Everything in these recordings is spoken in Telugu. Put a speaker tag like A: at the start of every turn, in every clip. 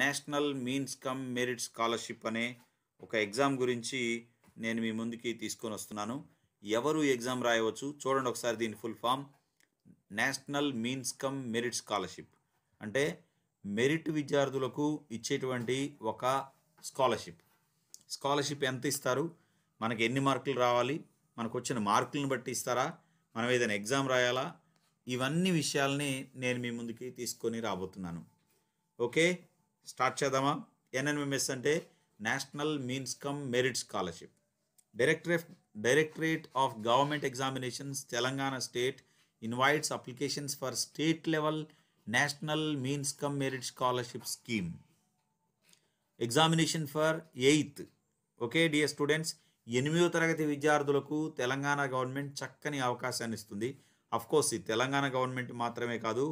A: National means cum merit scholarship అనే ఒక ఎగ్జామ్ గురించి నేను మీ ముందుకి తీసుకొని వస్తున్నాను ఎవరు ఎగ్జామ్ రాయవచ్చు చూడండి ఒకసారి దీని full form national means cum merit scholarship అంటే మెరిట్ విద్యార్థులకు ఇచ్చేటువంటి ఒక స్కాలర్షిప్ స్కాలర్షిప్ ఎంత ఇస్తారు మనకి ఎన్ని మార్కులు రావాలి మనకు వచ్చిన మార్కులను బట్టి ఇస్తారా మనం ఏదైనా ఎగ్జామ్ రాయాలా ఇవన్నీ విషయాల్ని నేను మీ ముందుకి తీసుకొని రాబోతున్నాను ఓకే స్టార్ట్ చేద్దామా ఎన్ఎన్ఎంఎస్ అంటే national means cum merit scholarship directorate directorate of government examinations Telangana state invites applications for state level national means cum merit scholarship scheme examination for eighth okay dear students ఎనిమిదో తరగతి విద్యార్థులకు తెలంగాణ గవర్నమెంట్ చక్కని అవకాశాన్ని ఇస్తుంది అఫ్కోర్స్ ఈ తెలంగాణ గవర్నమెంట్ మాత్రమే కాదు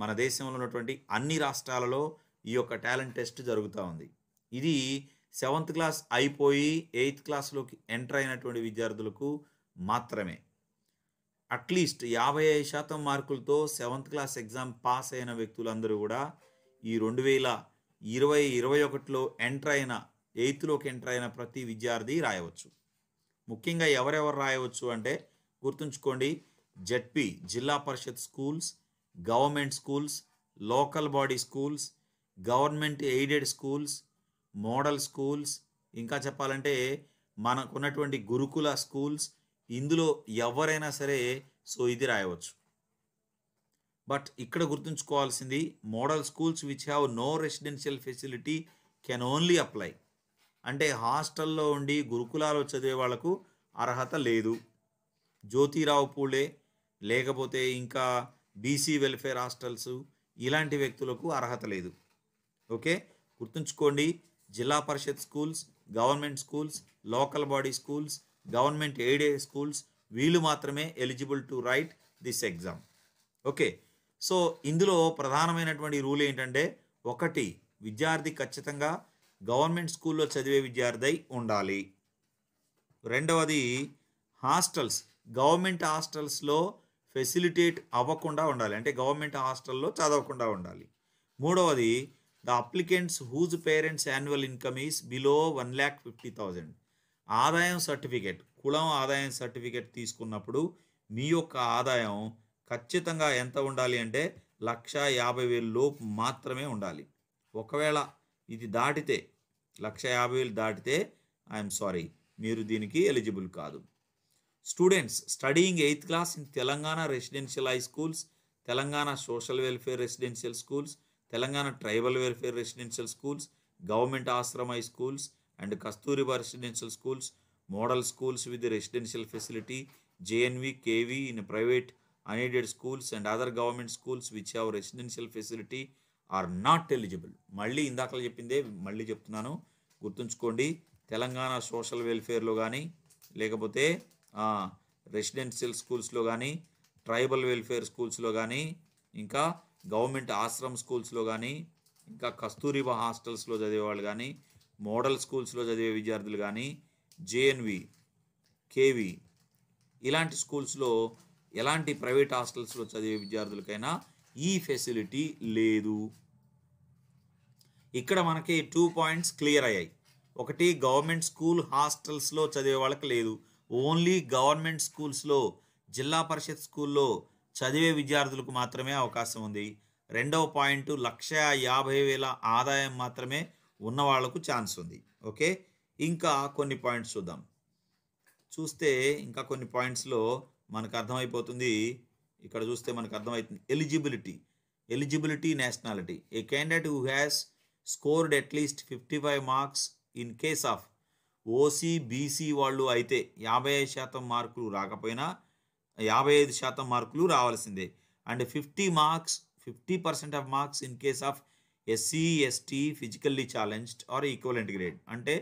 A: మన దేశంలో ఉన్నటువంటి అన్ని రాష్ట్రాలలో ఈ యొక్క టాలెంట్ టెస్ట్ జరుగుతూ ఉంది ఇది సెవెంత్ క్లాస్ అయిపోయి ఎయిత్ క్లాస్లోకి ఎంటర్ అయినటువంటి విద్యార్థులకు మాత్రమే అట్లీస్ట్ యాభై ఐదు శాతం మార్కులతో సెవెంత్ క్లాస్ ఎగ్జామ్ పాస్ అయిన వ్యక్తులందరూ కూడా ఈ రెండు వేల ఇరవై ఇరవై ఒకటిలో ఎంటర్ అయిన ఎయిత్లోకి ఎంటర్ అయిన ప్రతి విద్యార్థి రాయవచ్చు ముఖ్యంగా ఎవరెవరు రాయవచ్చు అంటే గుర్తుంచుకోండి ZP Zilla Parishad schools government schools local body schools government aided schools model schools ఇంకా చెప్పాలంటే మనకున్నటువంటి గురుకుల స్కూల్స్ ఇందులో ఎవరైనా సరే సో ఇది రాయవచ్చు బట్ ఇక్కడ గుర్తుంచుకోవాల్సింది model schools which have no residential facility can only apply అంటే హాస్టల్లో ఉండి గురుకులాలు చదివే వాళ్లకు అర్హత లేదు జ్యోతిరావు పూలే లేకపోతే ఇంకా బీసీ వెల్ఫేర్ హాస్టల్స్ ఇలాంటి వ్యక్తులకు అర్హత లేదు ఓకే గుర్తుంచుకోండి Zilla Parishad schools government schools local body schools government aid schools వీళ్ళు మాత్రమే eligible to write this exam okay so ఇందులో ప్రధానమైనటువంటి రూల్ ఏంటంటే ఒకటి విద్యార్థి ఖచ్చితంగా గవర్నమెంట్ స్కూల్లో చదివే విద్యార్థి ఉండాలి రెండవది హాస్టల్స్ గవర్నమెంట్ హాస్టల్స్లో ఫెసిలిటేట్ అవ్వకుండా ఉండాలి అంటే గవర్నమెంట్ హాస్టల్లో చదవకుండా ఉండాలి మూడవది the applicants whose parents annual income is below one lakh fifty thousand ఆదాయం సర్టిఫికేట్ కులం ఆదాయం సర్టిఫికేట్ తీసుకున్నప్పుడు మీ యొక్క ఆదాయం ఖచ్చితంగా ఎంత ఉండాలి అంటే లక్ష యాభై వేలు లోపు మాత్రమే ఉండాలి ఒకవేళ ఇది దాటితే లక్ష యాభై వేలు దాటితే ఐఎమ్ సారీ మీరు దీనికి ఎలిజిబుల్ కాదు students studying eighth class in Telangana residential high schools Telangana social welfare residential schools Telangana tribal welfare residential schools government Ashram schools and Kasturba residential schools model schools with residential facility JNV KV in private unaided schools and other government schools which have residential facility are not eligible మళ్ళీ ఇందాకలు చెప్పిందే మళ్ళీ చెప్తున్నాను గుర్తుంచుకోండి తెలంగాణ సోషల్ వెల్ఫేర్లో కానీ లేకపోతే రెసిడెన్షియల్ స్కూల్స్లో కానీ ట్రైబల్ వెల్ఫేర్ స్కూల్స్లో కానీ ఇంకా గవర్నమెంట్ ఆశ్రమ్ స్కూల్స్లో కానీ ఇంకా కస్తూరిబా హాస్టల్స్లో చదివేవాళ్ళు కానీ మోడల్ స్కూల్స్లో చదివే విద్యార్థులు కానీ జేఎన్వి కేవి ఇలాంటి స్కూల్స్లో ఎలాంటి ప్రైవేట్ హాస్టల్స్లో చదివే విద్యార్థులకైనా ఈ ఫెసిలిటీ లేదు ఇక్కడ మనకి టూ పాయింట్స్ క్లియర్ అయ్యాయి ఒకటి గవర్నమెంట్ స్కూల్ హాస్టల్స్లో చదివే వాళ్ళకి లేదు ఓన్లీ గవర్నమెంట్ స్కూల్స్లో జిల్లా పరిషత్ స్కూల్లో చదివే విద్యార్థులకు మాత్రమే అవకాశం ఉంది రెండవ పాయింట్ లక్ష యాభై వేల ఆదాయం మాత్రమే ఉన్న వాళ్లకు ఛాన్స్ ఉంది ఓకే ఇంకా కొన్ని పాయింట్స్ చూద్దాం చూస్తే ఇంకా కొన్ని పాయింట్స్లో మనకు అర్థమైపోతుంది ఇక్కడ చూస్తే మనకు అర్థమవుతుంది eligibility eligibility nationality a candidate who has scored at least fifty five marks in case of OC BC వాళ్ళు అయితే యాభై శాతం మార్కులు రాకపోయినా యాభై ఐదు శాతం మార్కులు రావాల్సిందే and fifty marks fifty percent of marks in case of SC ST physically challenged or equivalent grade అంటే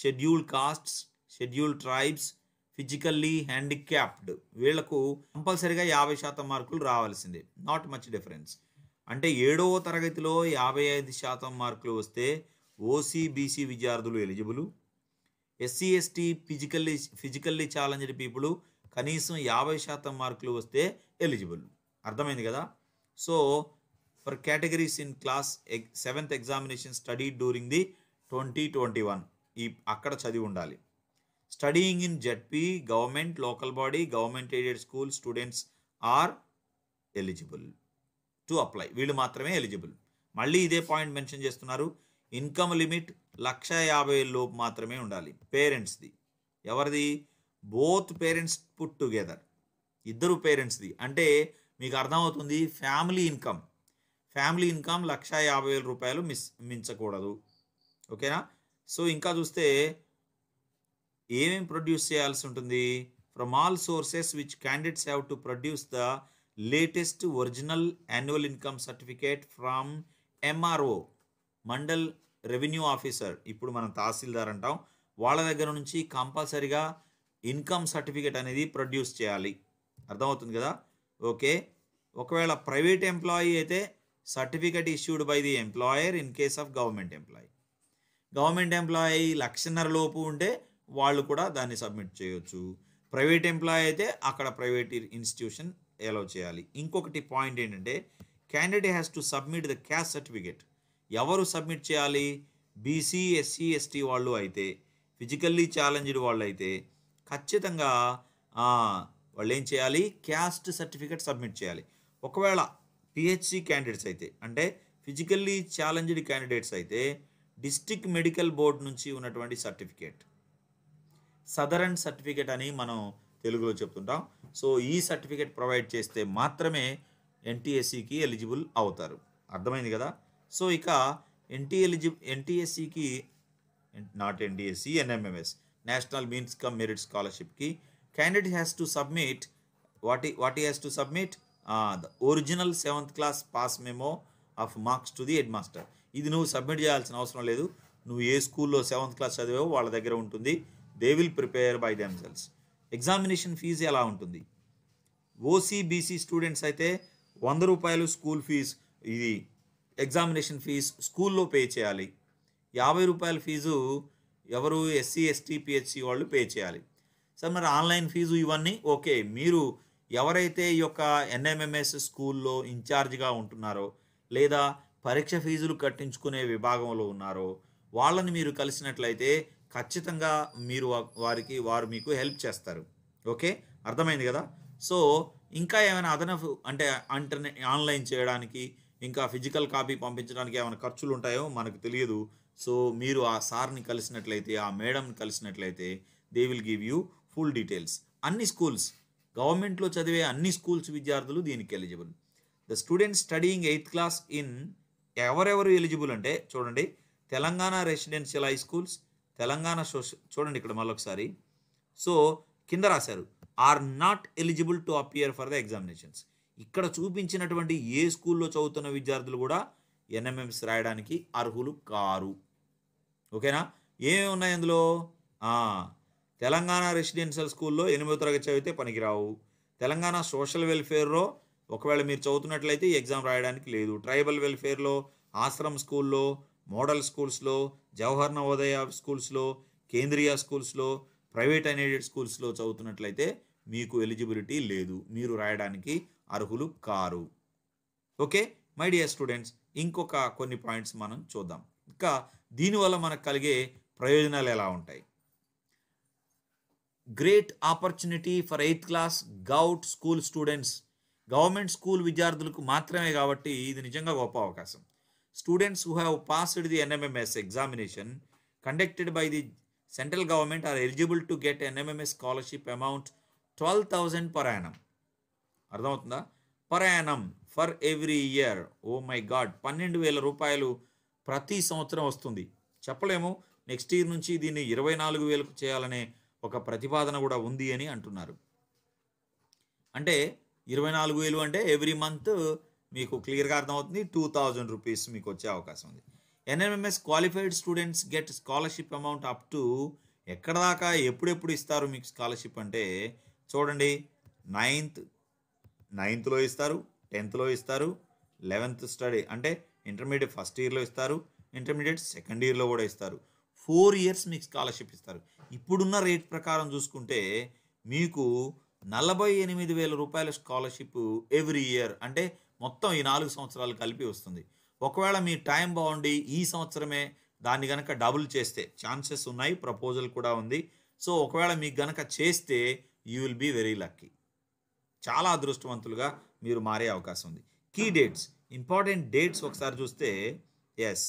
A: schedule castes schedule tribes physically handicapped వీళ్లకు కంపల్సరిగా యాభై శాతం మార్కులు రావాల్సిందే నాట్ మచ్ డిఫరెన్స్ అంటే ఏడవ తరగతిలో యాభై ఐదు శాతం మార్కులు వస్తే ఓసీ బీసీ విద్యార్థులు eligible SC ST physically physically challenged people కనీసం యాభై శాతం మార్కులు వస్తే ఎలిజిబుల్ అర్థమైంది కదా so for categories in class ఎగ్ seventh examination study during the twenty twenty one ఈ అక్కడ చదివి ఉండాలి studying in ZP government local body government aided school students are eligible to apply వీళ్ళు మాత్రమే ఎలిజిబుల్ మళ్ళీ ఇదే పాయింట్ మెన్షన్ చేస్తున్నారు ఇన్కమ్ లిమిట్ లక్ష యాభై లోపు మాత్రమే ఉండాలి పేరెంట్స్ది ఎవరిది బోత్ పేరెంట్స్ పుట్ టుగెదర్ ఇద్దరు పేరెంట్స్ది అంటే మీకు అర్థమవుతుంది family income family income lakh యాభై వేల రూపాయలు మిస్ మించకూడదు ఓకేనా సో ఇంకా చూస్తే ఏమేమి ప్రొడ్యూస్ చేయాల్సి ఉంటుంది from all sources which candidates have to produce the latest original annual income certificate from MRO mandal revenue officer ఇప్పుడు మనం తహసీల్దార్ అంటాం వాళ్ళ దగ్గర నుంచి కంపల్సరిగా ఇన్కమ్ సర్టిఫికేట్ అనేది ప్రొడ్యూస్ చేయాలి అర్థమవుతుంది కదా ఓకే ఒకవేళ ప్రైవేట్ ఎంప్లాయీ అయితే certificate issued by the employer in case of government employee government employee లక్షన్నర లోపు ఉంటే వాళ్ళు కూడా దాన్ని సబ్మిట్ చేయొచ్చు ప్రైవేట్ ఎంప్లాయీ అయితే అక్కడ ప్రైవేట్ ఇన్స్టిట్యూషన్ ఎలా చేయాలి ఇంకొకటి పాయింట్ ఏంటంటే candidate has to submit the caste certificate ఎవరు సబ్మిట్ చేయాలి బీసీ ఎస్సీ ఎస్టీ వాళ్ళు అయితే ఫిజికల్లీ ఛాలెంజ్డ్ వాళ్ళు అయితే ఖచ్చితంగా వాళ్ళు ఏం చేయాలి క్యాస్ట్ సర్టిఫికేట్ సబ్మిట్ చేయాలి ఒకవేళ పిహెచ్సి క్యాండిడేట్స్ అయితే అంటే ఫిజికల్లీ ఛాలెంజ్డ్ క్యాండిడేట్స్ అయితే డిస్టిక్ మెడికల్ బోర్డు నుంచి ఉన్నటువంటి సర్టిఫికేట్ సదరన్ సర్టిఫికేట్ అని మనం తెలుగులో చెప్తుంటాం సో ఈ సర్టిఫికేట్ ప్రొవైడ్ చేస్తే మాత్రమే ఎన్టీఎస్సికి ఎలిజిబుల్ అవుతారు అర్థమైంది కదా సో ఇక ఎన్టీ ఎలిజి ఎన్టీఎస్సికి not NTSC NMMS national means cum merit స్కాలర్షిప్కి క్యాండిడేట్ హ్యాస్ టు సబ్మిట్ వాటి వాటి has to submit the original seventh class pass memo of marks to the head master ఇది నువ్వు సబ్మిట్ చేయాల్సిన అవసరం లేదు నువ్వు ఏ స్కూల్లో సెవెంత్ క్లాస్ చదివావో వాళ్ళ దగ్గర ఉంటుంది they will prepare by cells examination fee ఎలా ఉంటుంది ఓసీబీసీ స్టూడెంట్స్ అయితే వంద రూపాయలు స్కూల్ ఫీజు ఇది ఎగ్జామినేషన్ ఫీజు స్కూల్లో పే చేయాలి యాభై రూపాయల ఫీజు ఎవరు ఎస్సీ ఎస్టీ పిహెచ్సి వాళ్ళు పే చేయాలి సార్ మరి ఆన్లైన్ ఫీజు ఇవన్నీ ఓకే మీరు ఎవరైతే ఈ యొక్క ఎన్ఎంఎంఎస్ స్కూల్లో ఇన్ఛార్జ్గా ఉంటున్నారో లేదా పరీక్ష ఫీజులు కట్టించుకునే విభాగంలో ఉన్నారో వాళ్ళని మీరు కలిసినట్లయితే ఖచ్చితంగా మీరు వారికి వారు మీకు హెల్ప్ చేస్తారు ఓకే అర్థమైంది కదా సో ఇంకా ఏమైనా అదనపు అంటే అంటర్నే ఆన్లైన్ చేయడానికి ఇంకా ఫిజికల్ కాపీ పంపించడానికి ఏమైనా ఖర్చులు ఉంటాయో మనకు తెలియదు సో మీరు ఆ సార్ని కలిసినట్లయితే ఆ మేడంని కలిసినట్లయితే they will give you full details అన్ని స్కూల్స్ గవర్నమెంట్లో చదివే అన్ని స్కూల్స్ విద్యార్థులు దీనికి eligible the student studying eighth class in ఎవరెవరు ఎలిజిబుల్ అంటే చూడండి Telangana residential high schools Telangana social చూడండి ఇక్కడ మళ్ళొకసారి సో కింద రాశారు are not eligible to appear for the examinations ఇక్కడ చూపించినటువంటి ఏ స్కూల్లో చదువుతున్న విద్యార్థులు కూడా ఎన్ఎంఎంస్ రాయడానికి అర్హులు కారు ఓకేనా ఏమేమి ఉన్నాయి అందులో తెలంగాణ రెసిడెన్షియల్ స్కూల్లో ఎనిమిదో తరగతి చదివితే పనికిరావు తెలంగాణ సోషల్ వెల్ఫేర్లో ఒకవేళ మీరు చదువుతున్నట్లయితే ఎగ్జామ్ రాయడానికి లేదు ట్రైబల్ వెల్ఫేర్లో ఆశ్రమ్ స్కూల్లో మోడల్ స్కూల్స్లో జవహర్ నవోదయ స్కూల్స్లో కేంద్రీయ స్కూల్స్లో ప్రైవేట్ అనేడెడ్ స్కూల్స్లో చదువుతున్నట్లయితే మీకు ఎలిజిబిలిటీ లేదు మీరు రాయడానికి అర్హులు కారు ఓకే మై డియర్ స్టూడెంట్స్ ఇంకొక కొన్ని పాయింట్స్ మనం చూద్దాం ఇంకా దీనివల్ల మనకు కలిగే ప్రయోజనాలు ఎలా ఉంటాయి great opportunity for eighth class govt school students government school విద్యార్థులకు మాత్రమే కాబట్టి ఇది నిజంగా గొప్ప అవకాశం students who have passed the NMMS examination conducted by the central government are eligible to get NMMS scholarship amount twelve thousand per annum అర్థమవుతుందా per annum for every year oh my god పన్నెండు వేల రూపాయలు ప్రతి సంవత్సరం వస్తుంది చెప్పలేము నెక్స్ట్ ఇయర్ నుంచి దీన్ని ఇరవై నాలుగు వేలకు చేయాలనే ఒక ప్రతిపాదన కూడా ఉంది అని అంటున్నారు అంటే ఇరవై నాలుగు వేలు అంటే ఎవ్రీ మంత్ మీకు క్లియర్గా అర్థమవుతుంది టూ థౌజండ్ రూపీస్ మీకు వచ్చే అవకాశం ఉంది NMMS qualified students get scholarship amount up to ఎక్కడ దాకా ఎప్పుడెప్పుడు ఇస్తారు మీకు స్కాలర్షిప్ అంటే చూడండి నైన్త్ నైన్త్లో ఇస్తారు టెన్త్లో ఇస్తారు లెవెన్త్ స్టడీ అంటే ఇంటర్మీడియట్ ఫస్ట్ ఇయర్లో ఇస్తారు ఇంటర్మీడియట్ సెకండ్ ఇయర్లో కూడా ఇస్తారు ఫోర్ ఇయర్స్ మీకు స్కాలర్షిప్ ఇస్తారు ఇప్పుడున్న రేట్ ప్రకారం చూసుకుంటే మీకు నలభై ఎనిమిది వేల రూపాయల స్కాలర్షిప్ ఎవ్రీ ఇయర్ అంటే మొత్తం ఈ నాలుగు సంవత్సరాలు కలిపి వస్తుంది ఒకవేళ మీ టైం బాగుండి ఈ సంవత్సరమే దాన్ని కనుక డబుల్ చేస్తే ఛాన్సెస్ ఉన్నాయి ప్రపోజల్ కూడా ఉంది సో ఒకవేళ మీకు గనక చేస్తే you will be very lucky చాలా అదృష్టవంతులుగా మీరు మారే అవకాశం ఉంది కీ డేట్స్ ఇంపార్టెంట్ డేట్స్ ఒకసారి చూస్తే ఎస్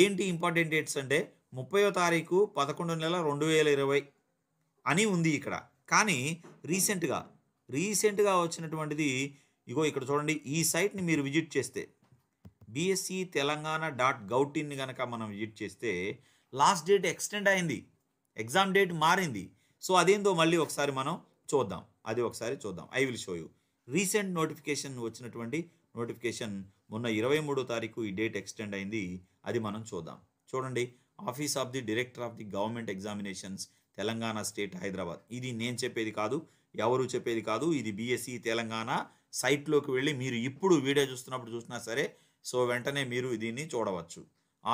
A: ఏంటి ఇంపార్టెంట్ డేట్స్ అంటే ముప్పయో తారీఖు పదకొండో నెల రెండు వేల ఇరవై అని ఉంది ఇక్కడ కానీ రీసెంట్గా రీసెంట్గా వచ్చినటువంటిది ఇగో ఇక్కడ చూడండి ఈ సైట్ని మీరు విజిట్ చేస్తే BSC Telangana dot gov in కనుక మనం విజిట్ చేస్తే లాస్ట్ డేట్ ఎక్స్టెండ్ అయింది ఎగ్జామ్ డేట్ మారింది సో అదేందో మళ్ళీ ఒకసారి మనం చూద్దాం అది ఒకసారి చూద్దాం I will show you recent notification వచ్చినటువంటి నోటిఫికేషన్ మొన్న ఇరవై మూడో తారీఖు ఈ డేట్ ఎక్స్టెండ్ అయింది అది మనం చూద్దాం చూడండి office of the director of the government examinations Telangana state Hyderabad ఇది నేను చెప్పేది కాదు ఎవరు చెప్పేది కాదు ఇది బీఎస్సీ తెలంగాణ సైట్లోకి వెళ్ళి మీరు ఇప్పుడు వీడియో చూస్తున్నప్పుడు చూసినా సరే సో వెంటనే మీరు దీన్ని చూడవచ్చు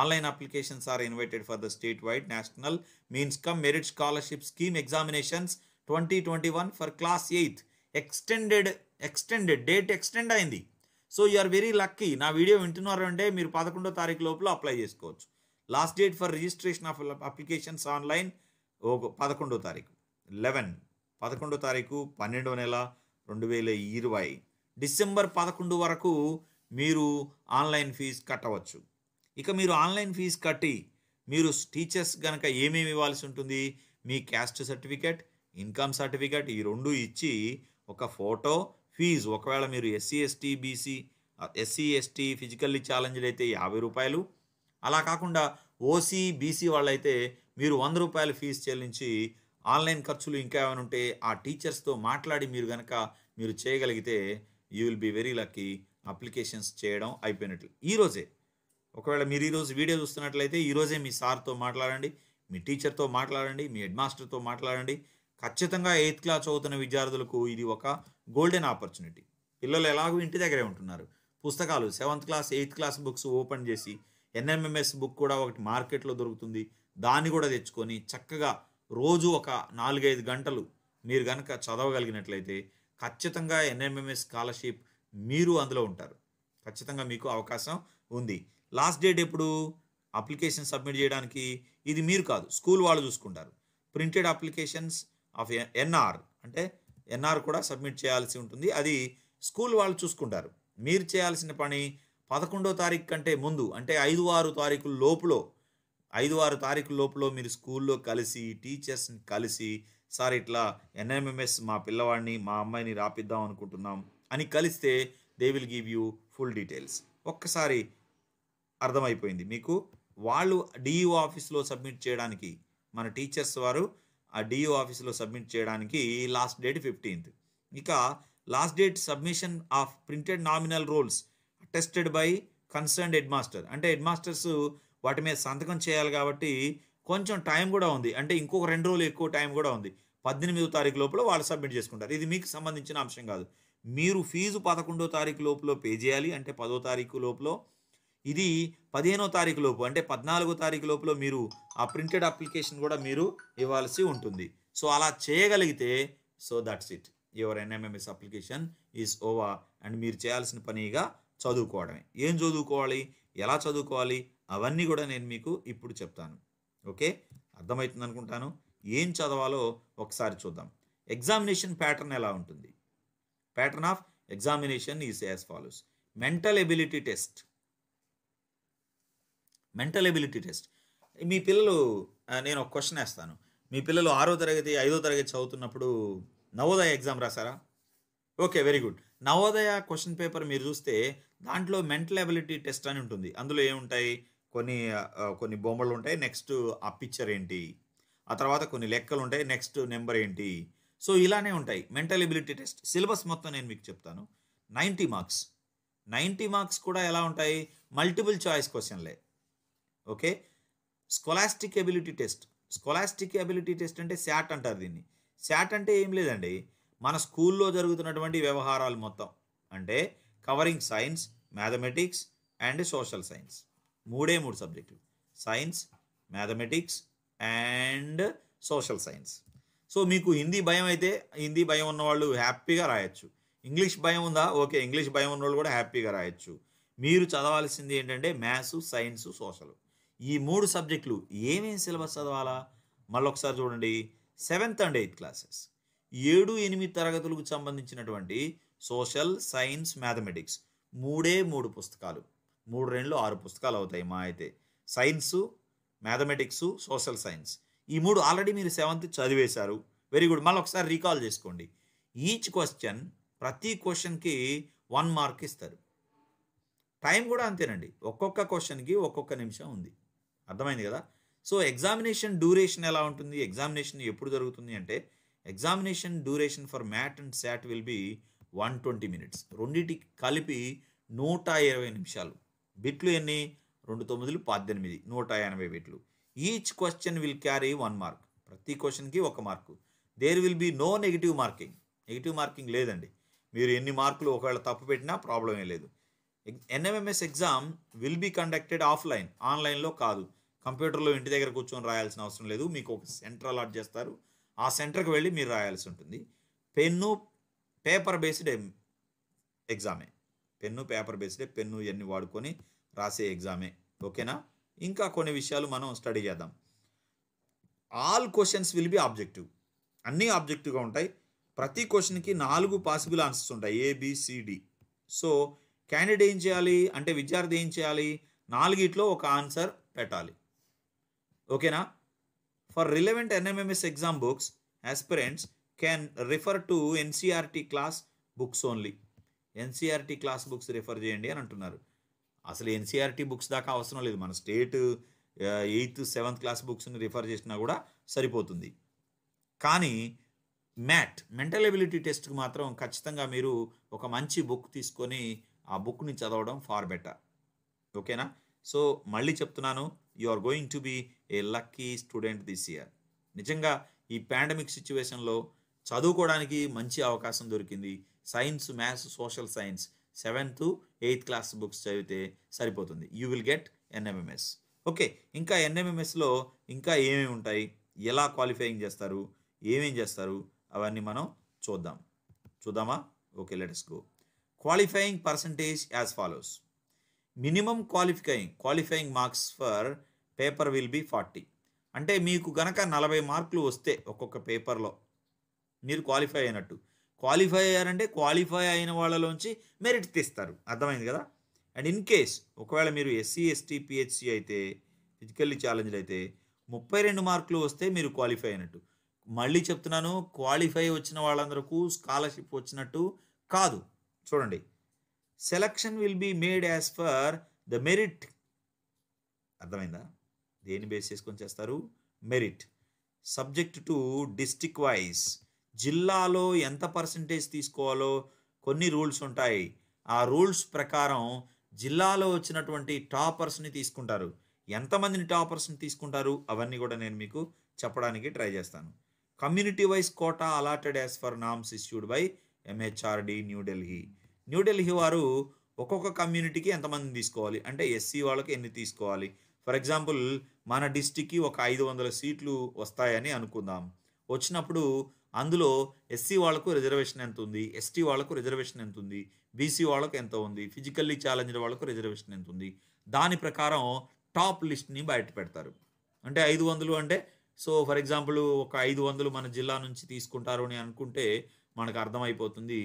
A: online applications are invited for the state wide national means cum merit scholarship scheme examinations twenty twenty one for class eighth extended extended date extend అయింది సో యూఆర్ వెరీ లక్కీ నా వీడియో వింటున్నారు అంటే మీరు పదకొండో తారీఖు లోపల అప్లై చేసుకోవచ్చు last date for registration of applications online పదకొండో తారీఖు లెవెన్ పదకొండో తారీఖు పన్నెండో నెల రెండు వేల ఇరవై డిసెంబర్ పదకొండు వరకు మీరు ఆన్లైన్ ఫీజు కట్టవచ్చు ఇక మీరు ఆన్లైన్ ఫీజు కట్టి మీరు టీచర్స్ కనుక ఏమేమి ఇవ్వాల్సి ఉంటుంది మీ క్యాస్ట్ సర్టిఫికేట్ ఇన్కమ్ సర్టిఫికేట్ ఈ రెండు ఇచ్చి ఒక ఫోటో ఫీజు ఒకవేళ మీరు SC ST BC SC ST physically challenged అయితే యాభై రూపాయలు అలా కాకుండా ఓసీ బీసీ వాళ్ళైతే మీరు వంద రూపాయలు ఫీజు చెల్లించి ఆన్లైన్ ఖర్చులు ఇంకా ఏమైనా ఉంటే ఆ టీచర్స్తో మాట్లాడి మీరు కనుక మీరు చేయగలిగితే you will be very lucky applications చేయడం అయిపోయినట్లు ఈరోజే ఒకవేళ మీరు ఈరోజు వీడియో చూస్తున్నట్లయితే ఈరోజే మీ సార్తో మాట్లాడండి మీ టీచర్తో మాట్లాడండి మీ హెడ్ మాస్టర్తో మాట్లాడండి ఖచ్చితంగా ఎయిత్ క్లాస్ చదువుతున్న విద్యార్థులకు ఇది ఒక గోల్డెన్ ఆపర్చునిటీ పిల్లలు ఎలాగో ఇంటి దగ్గరే ఉంటున్నారు పుస్తకాలు seventh class eighth class books open చేసి ఎన్ఎంఎంఎస్ బుక్ కూడా ఒకటి మార్కెట్లో దొరుకుతుంది దాన్ని కూడా తెచ్చుకొని చక్కగా రోజు ఒక నాలుగైదు గంటలు మీరు కనుక చదవగలిగినట్లయితే ఖచ్చితంగా ఎన్ఎంఎంఎస్ స్కాలర్షిప్ మీరు అందులో ఉంటారు ఖచ్చితంగా మీకు అవకాశం ఉంది లాస్ట్ డేట్ ఎప్పుడు అప్లికేషన్ సబ్మిట్ చేయడానికి ఇది మీరు కాదు స్కూల్ వాళ్ళు చూసుకుంటారు ప్రింటెడ్ అప్లికేషన్స్ ఆఫ్ ఎన్ఆర్ అంటే ఎన్ఆర్ కూడా సబ్మిట్ చేయాల్సి ఉంటుంది అది స్కూల్ వాళ్ళు చూసుకుంటారు మీరు చేయాల్సిన పని పదకొండో తారీఖు కంటే ముందు అంటే ఐదు ఆరు తారీఖుల లోపులో ఐదు ఆరు తారీఖుల లోపల మీరు స్కూల్లో కలిసి టీచర్స్ని కలిసి సార్ ఇట్లా ఎన్ఎంఎంఎస్ మా పిల్లవాడిని మా అమ్మాయిని రాపిద్దాం అనుకుంటున్నాం అని కలిస్తే they will give you full details ఒక్కసారి అర్థమైపోయింది మీకు వాళ్ళు డిఈఓ ఆఫీస్లో సబ్మిట్ చేయడానికి మన టీచర్స్ వారు ఆ డిఓ ఆఫీసులో సబ్మిట్ చేయడానికి లాస్ట్ డేట్ ఫిఫ్టీన్త్ ఇక last date submission of printed nominal rules tested by concerned head master అంటే హెడ్ మాస్టర్స్ వాటి మీద సంతకం చేయాలి కాబట్టి కొంచెం టైం కూడా ఉంది అంటే ఇంకొక రెండు రోజులు ఎక్కువ టైం కూడా ఉంది పద్దెనిమిదో తారీఖు లోపల వాళ్ళు సబ్మిట్ చేసుకుంటారు ఇది మీకు సంబంధించిన అంశం కాదు మీరు ఫీజు పదకొండో తారీఖు లోపల పే చేయాలి అంటే పదో తారీఖు లోపల ఇది పదిహేనో తారీఖు లోపు అంటే పద్నాలుగో తారీఖు లోపులో మీరు ఆ ప్రింటెడ్ అప్లికేషన్ కూడా మీరు ఇవ్వాల్సి ఉంటుంది సో అలా చేయగలిగితే so that's it your NMMS application is over and మీరు చేయాల్సిన పనిగా చదువుకోవడమే ఏం చదువుకోవాలి ఎలా చదువుకోవాలి అవన్నీ కూడా నేను మీకు ఇప్పుడు చెప్తాను ఓకే అర్థమవుతుంది అనుకుంటాను ఏం చదవాలో ఒకసారి చూద్దాం ఎగ్జామినేషన్ ప్యాటర్న్ ఎలా ఉంటుంది pattern of examination is as follows mental ability test mental ability test మీ పిల్లలు నేను ఒక క్వశ్చన్ వేస్తాను మీ పిల్లలు ఆరో తరగతి ఐదో తరగతి చదువుతున్నప్పుడు నవోదయ ఎగ్జామ్ రాసారా okay very good Navodaya question paper మీరు చూస్తే దాంట్లో మెంటల్ ఎబిలిటీ టెస్ట్ అని ఉంటుంది అందులో ఏముంటాయి కొన్ని కొన్ని బొమ్మలు ఉంటాయి నెక్స్ట్ ఆ పిక్చర్ ఏంటి ఆ తర్వాత కొన్ని లెక్కలు ఉంటాయి నెక్స్ట్ నెంబర్ ఏంటి సో ఇలానే ఉంటాయి మెంటల్ ఎబిలిటీ టెస్ట్ సిలబస్ మొత్తం నేను మీకు చెప్తాను నైంటీ మార్క్స్ నైంటీ మార్క్స్ కూడా ఎలా ఉంటాయి మల్టిపుల్ చాయిస్ క్వశ్చన్లే okay scholastic ability test scholastic ability test అంటే శాట్ అంటారు దీన్ని శాట్ అంటే ఏం లేదండి మన స్కూల్లో జరుగుతున్నటువంటి వ్యవహారాలు మొత్తం అంటే covering science mathematics and social science మూడే మూడు సబ్జెక్టులు science mathematics and social science so మీకు హిందీ భయం అయితే హిందీ భయం ఉన్నవాళ్ళు హ్యాపీగా రాయొచ్చు ఇంగ్లీష్ భయం ఉందా ఓకే ఇంగ్లీష్ భయం ఉన్నవాళ్ళు కూడా హ్యాపీగా రాయొచ్చు మీరు చదవాల్సింది ఏంటంటే మ్యాథ్స్ సైన్స్ సోషల్ ఈ మూడు సబ్జెక్టులు ఏమేమి సిలబస్ చదవాలా మళ్ళొకసారి చూడండి సెవెంత్ అండ్ ఎయిత్ క్లాసెస్ ఏడు ఎనిమిది తరగతులకు సంబంధించినటువంటి సోషల్ సైన్స్ మ్యాథమెటిక్స్ మూడే మూడు పుస్తకాలు మూడు రెండు ఆరు పుస్తకాలు అవుతాయి మా అయితే సైన్సు మ్యాథమెటిక్సు సోషల్ సైన్స్ ఈ మూడు ఆల్రెడీ మీరు సెవెంత్ చదివేశారు వెరీ గుడ్ మళ్ళీ ఒకసారి రీకాల్ చేసుకోండి ఈచ్ క్వశ్చన్ ప్రతి క్వశ్చన్కి వన్ మార్క్ ఇస్తారు టైం కూడా అంతేనండి ఒక్కొక్క క్వశ్చన్కి ఒక్కొక్క నిమిషం ఉంది అర్థమైంది కదా సో ఎగ్జామినేషన్ డ్యూరేషన్ ఎలా ఉంటుంది ఎగ్జామినేషన్ ఎప్పుడు జరుగుతుంది అంటే examination duration for MAT and SAT will be one twenty minutes రెండింటికి కలిపి నూట ఇరవై నిమిషాలు బిట్లు ఎన్ని రెండు తొమ్మిదిలు పద్దెనిమిది నూట ఎనభై బిట్లు each question will carry one mark ప్రతి క్వశ్చన్కి ఒక mark there will be no negative marking negative marking లేదండి మీరు ఎన్ని మార్కులు ఒకవేళ తప్పు పెట్టినా ప్రాబ్లమే లేదు NMMS exam will be conducted offline ఆన్లైన్లో కాదు కంప్యూటర్లో ఇంటి దగ్గర కూర్చొని రాయాల్సిన అవసరం లేదు మీకు ఒక సెంటర్ అలాట్ చేస్తారు ఆ సెంటర్కి వెళ్ళి మీరు రాయాల్సి ఉంటుంది పెన్ను పేపర్ బేస్డ్ ఎగ్జామే పెన్ను పేపర్ బేస్డ్ పెన్ను ఇవన్నీ వాడుకొని రాసే ఎగ్జామే ఓకేనా ఇంకా కొన్ని విషయాలు మనం స్టడీ చేద్దాం all questions will be objective అన్నీ ఆబ్జెక్టివ్గా ఉంటాయి ప్రతి క్వశ్చన్కి నాలుగు పాసిబుల్ ఆన్సర్స్ ఉంటాయి ఏబిసిడి సో క్యాండిడేట్ ఏం చేయాలి అంటే విద్యార్థి ఏం చేయాలి నాలుగిట్లో ఒక ఆన్సర్ పెట్టాలి ఓకేనా for relevant NMMS exam books aspirants can refer to NCERT class books only NCERT class books refer చేయండి అని అంటున్నారు అసలు ఎన్సీఆర్టీ బుక్స్ e దాకా అవసరం లేదు మన స్టేట్ ఎయిత్ సెవెంత్ క్లాస్ బుక్స్ని రిఫర్ చేసినా కూడా సరిపోతుంది కానీ మ్యాట్ మెంటల్ ఎబిలిటీ టెస్ట్కి మాత్రం ఖచ్చితంగా మీరు ఒక మంచి బుక్ తీసుకొని ఆ బుక్ని చదవడం ఫార్ బెటర్ ఓకేనా సో మళ్ళీ చెప్తున్నాను you are going to be a lucky student this year నిజంగా ఈ పాండమిక్ సిచ్యువేషన్లో చదువుకోవడానికి మంచి అవకాశం దొరికింది science maths social science seventh eighth class books చదివితే సరిపోతుంది you will get NMMS okay ఇంకా ఎన్ఎంఎంఎస్లో ఇంకా ఏమేమి ఉంటాయి ఎలా క్వాలిఫైయింగ్ చేస్తారు ఏమేం చేస్తారు అవన్నీ మనం చూద్దాం చూద్దామా okay let's go qualifying percentage as follows minimum qualifying qualifying marks for paper will be forty అంటే మీకు గనక నలభై మార్కులు వస్తే ఒక్కొక్క పేపర్లో మీరు క్వాలిఫై అయినట్టు క్వాలిఫై అయ్యారంటే క్వాలిఫై అయిన వాళ్ళలోంచి మెరిట్ తీస్తారు అర్థమైంది కదా అండ్ ఇన్ కేస్ ఒకవేళ మీరు ఎస్సీ ఎస్టీ పిహెచ్సి అయితే ఫిజికల్లీ ఛాలెంజ్డ్ అయితే ముప్పై రెండు మార్కులు వస్తే మీరు క్వాలిఫై అయినట్టు మళ్ళీ చెప్తున్నాను క్వాలిఫై వచ్చిన వాళ్ళందరకు స్కాలర్షిప్ వచ్చినట్టు కాదు చూడండి selection will be made as per the merit అర్థమైందా దేని బేస్ చేసుకొని చేస్తారు merit subject to district wise జిల్లాలో ఎంత పర్సంటేజ్ తీసుకోవాలో కొన్ని రూల్స్ ఉంటాయి ఆ రూల్స్ ప్రకారం జిల్లాలో వచ్చినటువంటి టాపర్స్ని తీసుకుంటారు ఎంతమందిని టాపర్స్ని తీసుకుంటారు అవన్నీ కూడా నేను మీకు చెప్పడానికి ట్రై చేస్తాను community wise quota allotted as per norms issued by MHRD New Delhi New Delhi వారు ఒక్కొక్క కమ్యూనిటీకి ఎంతమంది తీసుకోవాలి అంటే ఎస్సీ వాళ్ళకి ఎన్ని తీసుకోవాలి ఫర్ ఎగ్జాంపుల్ మన డిస్టిక్కి ఒక ఐదు వందల సీట్లు వస్తాయని అనుకుందాం వచ్చినప్పుడు అందులో ఎస్సీ వాళ్ళకు రిజర్వేషన్ ఎంత ఉంది ఎస్టీ వాళ్ళకు రిజర్వేషన్ ఎంత ఉంది బీసీ వాళ్ళకు ఎంత ఉంది ఫిజికల్లీ ఛాలెంజ్డ్ వాళ్ళకు రిజర్వేషన్ ఎంత ఉంది దాని ప్రకారం టాప్ లిస్ట్ని బయట పెడతారు అంటే ఐదు వందలు అంటే సో ఫర్ ఎగ్జాంపుల్ ఒక ఐదు వందలు మన జిల్లా నుంచి తీసుకుంటారు అని అనుకుంటే మనకు అర్థమైపోతుంది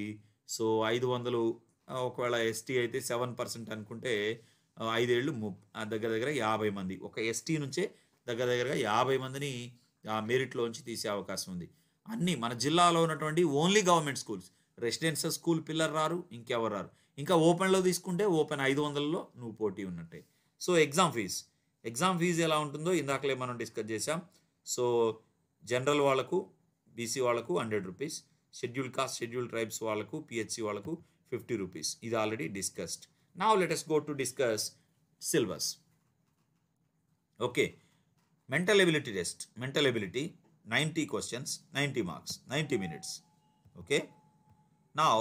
A: సో ఐదు వందలు ఒకవేళ ఎస్టీ అయితే సెవెన్ పర్సెంట్ అనుకుంటే ఐదేళ్ళు దగ్గర దగ్గర యాభై మంది ఒక ఎస్టీ నుంచే దగ్గర దగ్గరగా యాభై మందిని ఆ మెరిట్లోంచి తీసే అవకాశం ఉంది అన్నీ మన జిల్లాలో ఉన్నటువంటి only government schools residential school పిల్లలు రారు ఇంకెవరు రారు ఇంకా ఓపెన్లో తీసుకుంటే ఓపెన్ ఐదు వందలలో నువ్వు పోటీ ఉన్నట్టే so exam fee exam fee ఎలా ఉంటుందో ఇందాకలే మనం డిస్కస్ చేసాం సో జనరల్ వాళ్ళకు బీసీ వాళ్ళకు hundred rupees schedule caste schedule tribes వాళ్ళకు పిహెచ్సి వాళ్ళకు ఫిఫ్టీ రూపీస్ ఇది already discussed Now let us go to discuss syllabus. Okay. Mental ability test. Mental ability 90 questions, 90 marks, 90 minutes. Okay. Now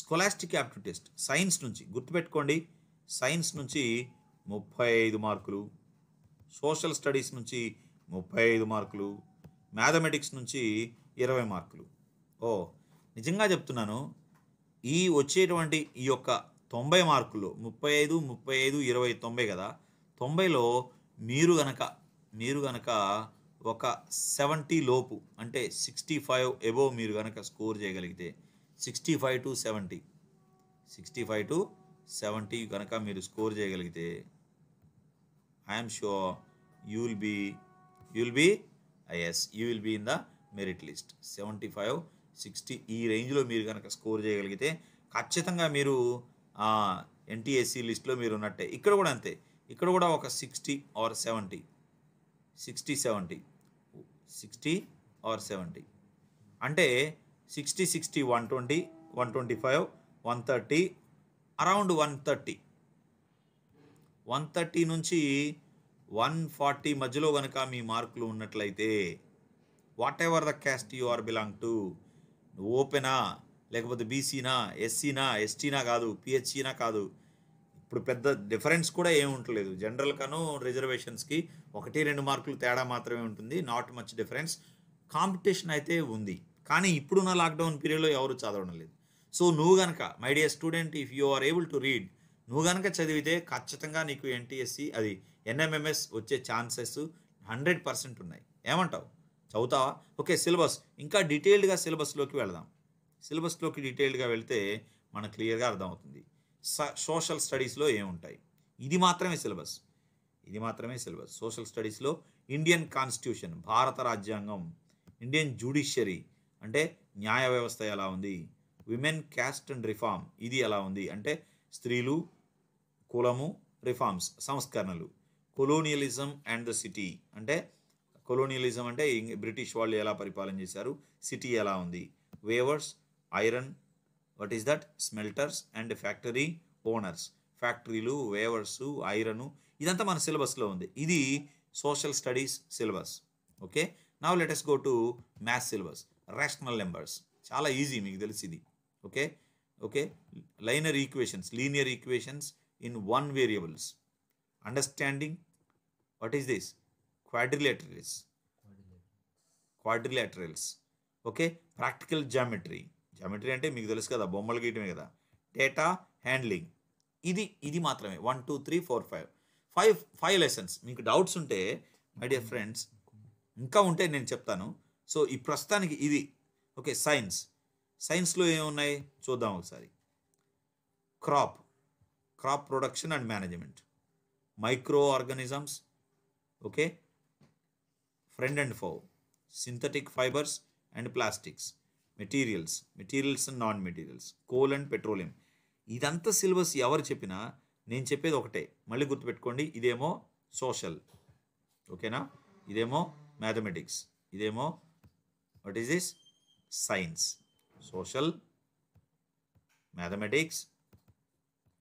A: scholastic aptitude test science నుంచి గుర్తుపెట్టుకోండి సైన్స్ నుంచి ముప్పై ఐదు మార్కులు సోషల్ స్టడీస్ నుంచి ముప్పై ఐదు మార్కులు మ్యాథమెటిక్స్ నుంచి ఇరవై మార్కులు ఓ నిజంగా చెప్తున్నాను ఈ వచ్చేటువంటి ఈ యొక్క తొంభై మార్కులు ముప్పై ఐదు ముప్పై ఐదు ఇరవై తొంభై కదా తొంభైలో మీరు గనక మీరు గనక ఒక సెవెంటీ లోపు అంటే సిక్స్టీ ఫైవ్ ఎబో మీరు గనక స్కోర్ చేయగలిగితే sixty five to seventy sixty five to seventy కనుక మీరు స్కోర్ చేయగలిగితే I'm sure you will be you will be yes you will be in the merit list seventy five sixty ఈ రేంజ్లో మీరు కనుక స్కోర్ చేయగలిగితే ఖచ్చితంగా మీరు ఎన్టీఎస్సీ లిస్ట్లో మీరు ఉన్నట్టే ఇక్కడ కూడా అంతే ఇక్కడ కూడా ఒక sixty or seventy sixty seventy sixty or seventy అంటే sixty sixty one twenty one twenty five one thirty around one thirty one thirty నుంచి వన్ ఫార్టీ మధ్యలో కనుక మీ మార్కులు ఉన్నట్లయితే whatever the caste you are belong to ఓపెనా లేకపోతే బీసీనా ఎస్సీనా ఎస్టీనా కాదు పిహెచ్ఈనా కాదు ఇప్పుడు పెద్ద డిఫరెన్స్ కూడా ఏముంటలేదు జనరల్ కను రిజర్వేషన్స్కి ఒకటి రెండు మార్కులు తేడా మాత్రమే ఉంటుంది నాట్ మచ్ డిఫరెన్స్ కాంపిటీషన్ అయితే ఉంది కానీ ఇప్పుడున్న లాక్డౌన్ పీరియడ్లో ఎవరు చదవడం లేదు సో నువ్వు గనక my dear student if you are able to read నువ్వు గనక చదివితే ఖచ్చితంగా నీకు ఎన్టీఎస్సి అది ఎన్ఎంఎంఎస్ వచ్చే ఛాన్సెస్ హండ్రెడ్ పర్సెంట్ ఉన్నాయి ఏమంటావు చదువుతావా ఓకే సిలబస్ ఇంకా డీటెయిల్డ్గా సిలబస్లోకి వెళదాం సిలబస్లోకి డీటెయిల్డ్గా వెళ్తే మనకు క్లియర్గా అర్థమవుతుంది సోషల్ స్టడీస్లో ఏముంటాయి ఇది మాత్రమే సిలబస్ ఇది మాత్రమే సిలబస్ సోషల్ స్టడీస్లో ఇండియన్ కాన్స్టిట్యూషన్ భారత రాజ్యాంగం ఇండియన్ జ్యుడిషియరీ అంటే న్యాయ వ్యవస్థ ఎలా ఉంది విమెన్ క్యాస్ట్ అండ్ రిఫార్మ్ ఇది ఎలా ఉంది అంటే స్త్రీలు కులము రిఫార్మ్స్ సంస్కరణలు కొలోనియలిజం అండ్ ద సిటీ అంటే కొలోనియలిజం అంటే బ్రిటిష్ వాళ్ళు ఎలా పరిపాలన చేశారు సిటీ ఎలా ఉంది weavers iron what is that smelters and factory owners ఫ్యాక్టరీలు వేవర్సు ఐరను ఇదంతా మన సిలబస్లో ఉంది ఇది సోషల్ స్టడీస్ సిలబస్ ఓకే నా let's go to maths syllabus rational numbers చాలా ఈజీ మీకు తెలిసి ఇది okay okay linear equations linear equations in one variables understanding what is this quadrilaterals quadrilaterals okay practical geometry geometry అంటే మీకు తెలుసు కదా బొమ్మలు గీయటమే కదా డేటా హ్యాండ్లింగ్ ఇది ఇది మాత్రమే one two three four five five five lessons మీకు డౌట్స్ ఉంటే మై డియర్ ఫ్రెండ్స్ ఇంకా ఉంటే నేను చెప్తాను సో ఈ ప్రస్తుతానికి ఇది ఓకే సైన్స్ సైన్స్లో ఏమున్నాయి చూద్దాం ఒకసారి crop crop production and management micro organisms okay friend and for synthetic fibres and plastics materials materials and non materials coal and petroleum ఇదంతా సిలబస్ ఎవరు చెప్పినా నేను చెప్పేది ఒకటే మళ్ళీ గుర్తుపెట్టుకోండి ఇదేమో సోషల్ ఓకేనా ఇదేమో మ్యాథమెటిక్స్ ఇదేమో what is this science social mathematics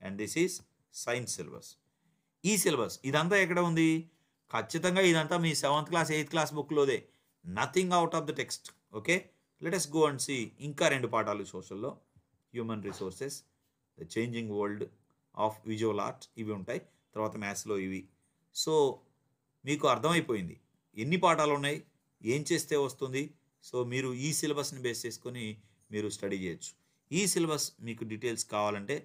A: and this is science syllabus ఈ సిలబస్ ఇదంతా ఎక్కడ ఉంది ఖచ్చితంగా ఇదంతా మీ సెవెంత్ క్లాస్ ఎయిత్ క్లాస్ బుక్లోదే nothing out of the text okay let's go and see ఇంకా రెండు పాఠాలు సోషల్లో human resources the changing world of visual art ఇవి ఉంటాయి తర్వాత మ్యాథ్స్లో ఇవి సో మీకు అర్థమైపోయింది ఎన్ని పాఠాలు ఉన్నాయి ఏం చేస్తే వస్తుంది సో మీరు ఈ సిలబస్ని బేస్ చేసుకొని మీరు స్టడీ చేయొచ్చు ఈ సిలబస్ మీకు డీటెయిల్స్ కావాలంటే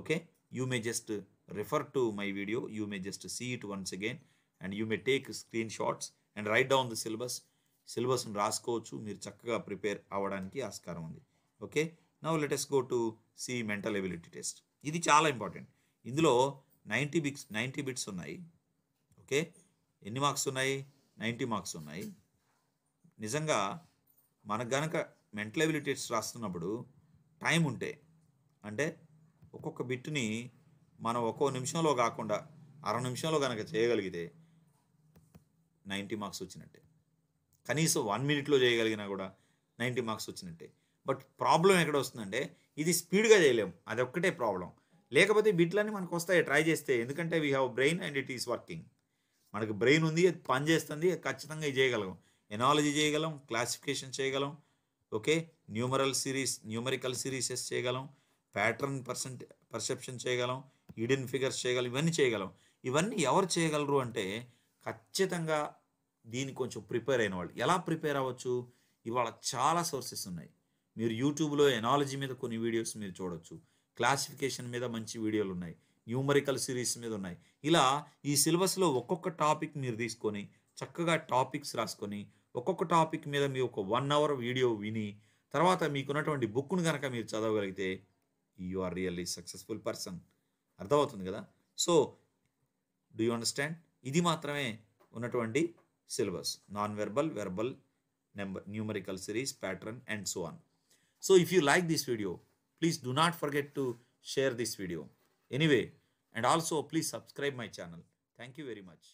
A: okay you may just refer to my video you may just see it once again and you may take screen shots and write down the syllabus సిలబస్ని రాసుకోవచ్చు మీరు చక్కగా ప్రిపేర్ అవ్వడానికి ఆస్కారం ఉంది okay now let's go to see mental ability test ఇది చాలా ఇంపార్టెంట్ ఇందులో నైంటీ బిక్స్ నైంటీ బిట్స్ ఉన్నాయి ఓకే ఎన్ని మార్క్స్ ఉన్నాయి నైంటీ మార్క్స్ ఉన్నాయి నిజంగా మనకు గనక మెంటల్ ఎబిలిటీ టెస్ట్ రాస్తున్నప్పుడు టైం ఉంటే అంటే ఒక్కొక్క బిట్ని మనం ఒక్కో నిమిషంలో కాకుండా అర నిమిషంలో కనుక చేయగలిగితే నైంటీ మార్క్స్ వచ్చినట్టే కనీసం వన్ మినిట్లో చేయగలిగినా కూడా నైంటీ మార్క్స్ వచ్చినట్టే బట్ ప్రాబ్లం ఎక్కడ వస్తుందంటే ఇది స్పీడ్గా చేయలేము ఒక్కటే ప్రాబ్లం లేకపోతే బిట్లన్నీ మనకు వస్తాయి ట్రై చేస్తే ఎందుకంటే we have brain and it is working మనకు బ్రెయిన్ ఉంది అది పని చేస్తుంది ఖచ్చితంగా ఇది చేయగలం ఎనాలజీ చేయగలం క్లాసిఫికేషన్ చేయగలం okay numeral series numerical serieses చేయగలం ప్యాటర్న్ పర్సెంట్ పర్సెప్షన్ చేయగలం ఈడెన్ ఫిగర్స్ చేయగలం ఇవన్నీ చేయగలం ఇవన్నీ ఎవరు చేయగలరు అంటే ఖచ్చితంగా దీన్ని కొంచెం ప్రిపేర్ అయిన వాళ్ళు ఎలా ప్రిపేర్ అవ్వచ్చు ఇవాళ చాలా సోర్సెస్ ఉన్నాయి మీరు యూట్యూబ్లో ఎనాలజీ మీద కొన్ని వీడియోస్ మీరు చూడొచ్చు క్లాసిఫికేషన్ మీద మంచి వీడియోలు ఉన్నాయి న్యూమరికల్ సిరీస్ మీద ఉన్నాయి ఇలా ఈ సిలబస్లో ఒక్కొక్క టాపిక్ మీరు తీసుకొని చక్కగా టాపిక్స్ రాసుకొని ఒక్కొక్క టాపిక్ మీద మీ ఒక వన్ అవర్ వీడియో విని తర్వాత మీకున్నటువంటి బుక్ను కనుక మీరు చదవగలిగితే you are really successful person అర్థమవుతుంది కదా సో డూ యూ అండర్స్టాండ్ ఇది మాత్రమే ఉన్నటువంటి syllabus. Non-verbal, verbal, number, numerical series, pattern and so on. So if you like this video, please do not forget to share this video. Anyway, and also please subscribe my channel. Thank you very much.